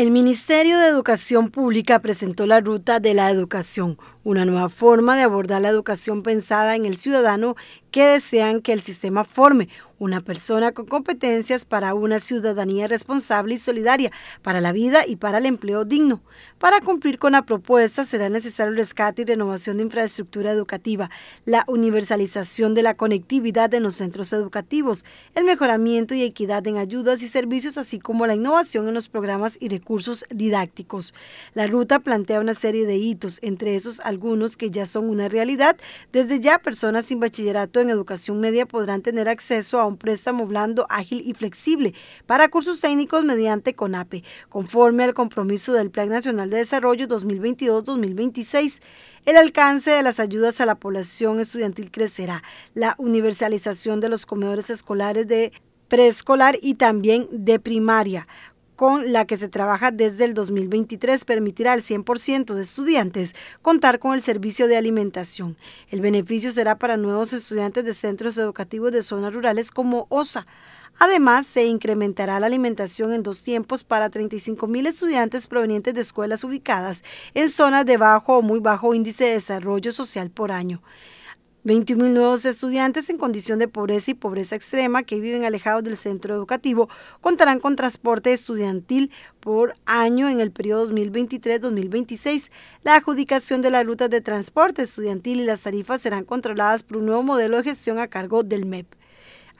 El Ministerio de Educación Pública presentó la Ruta de la Educación, una nueva forma de abordar la educación pensada en el ciudadano que desean que el sistema forme una persona con competencias para una ciudadanía responsable y solidaria, para la vida y para el empleo digno. Para cumplir con la propuesta será necesario el rescate y renovación de infraestructura educativa, la universalización de la conectividad en los centros educativos, el mejoramiento y equidad en ayudas y servicios, así como la innovación en los programas y recursos didácticos. La ruta plantea una serie de hitos, entre esos algunos que ya son una realidad. Desde ya, personas sin bachillerato en educación media podrán tener acceso a préstamo blando, ágil y flexible para cursos técnicos mediante CONAPE, conforme al compromiso del Plan Nacional de Desarrollo 2022-2026. El alcance de las ayudas a la población estudiantil crecerá, la universalización de los comedores escolares de preescolar y también de primaria, con la que se trabaja desde el 2023 permitirá al 100% de estudiantes contar con el servicio de alimentación. El beneficio será para nuevos estudiantes de centros educativos de zonas rurales como OSA. Además, se incrementará la alimentación en dos tiempos para 35 estudiantes provenientes de escuelas ubicadas en zonas de bajo o muy bajo índice de desarrollo social por año. 21.000 nuevos estudiantes en condición de pobreza y pobreza extrema que viven alejados del centro educativo contarán con transporte estudiantil por año en el periodo 2023-2026. La adjudicación de las rutas de transporte estudiantil y las tarifas serán controladas por un nuevo modelo de gestión a cargo del MEP.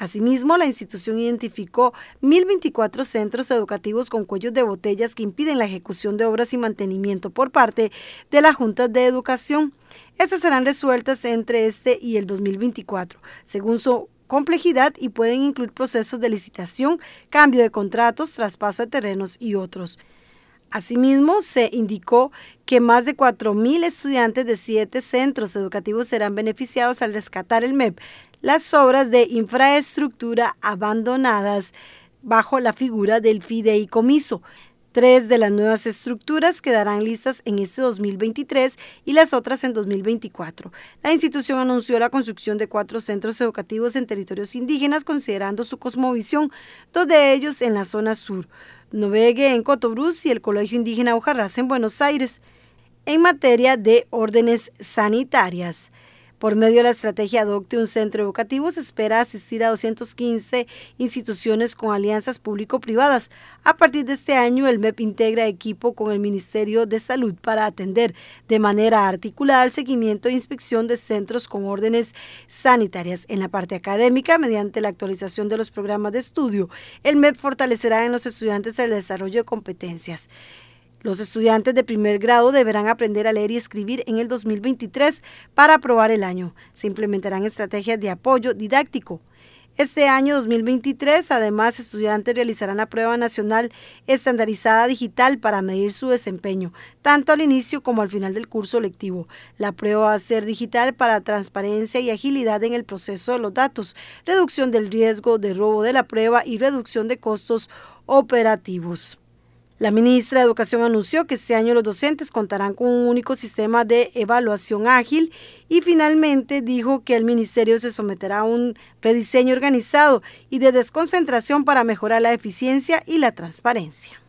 Asimismo, la institución identificó 1.024 centros educativos con cuellos de botellas que impiden la ejecución de obras y mantenimiento por parte de la Junta de educación. Estas serán resueltas entre este y el 2024, según su complejidad y pueden incluir procesos de licitación, cambio de contratos, traspaso de terrenos y otros. Asimismo, se indicó que más de 4.000 estudiantes de siete centros educativos serán beneficiados al rescatar el MEP, las obras de infraestructura abandonadas bajo la figura del fideicomiso. Tres de las nuevas estructuras quedarán listas en este 2023 y las otras en 2024. La institución anunció la construcción de cuatro centros educativos en territorios indígenas considerando su cosmovisión, dos de ellos en la zona sur, Novegue en Cotobruz y el Colegio Indígena Ojarras en Buenos Aires, en materia de órdenes sanitarias. Por medio de la estrategia Adopte un Centro Educativo se espera asistir a 215 instituciones con alianzas público-privadas. A partir de este año, el MEP integra equipo con el Ministerio de Salud para atender de manera articulada el seguimiento e inspección de centros con órdenes sanitarias. En la parte académica, mediante la actualización de los programas de estudio, el MEP fortalecerá en los estudiantes el desarrollo de competencias. Los estudiantes de primer grado deberán aprender a leer y escribir en el 2023 para aprobar el año. Se implementarán estrategias de apoyo didáctico. Este año 2023, además, estudiantes realizarán la prueba nacional estandarizada digital para medir su desempeño, tanto al inicio como al final del curso lectivo. La prueba va a ser digital para transparencia y agilidad en el proceso de los datos, reducción del riesgo de robo de la prueba y reducción de costos operativos. La ministra de Educación anunció que este año los docentes contarán con un único sistema de evaluación ágil y finalmente dijo que el ministerio se someterá a un rediseño organizado y de desconcentración para mejorar la eficiencia y la transparencia.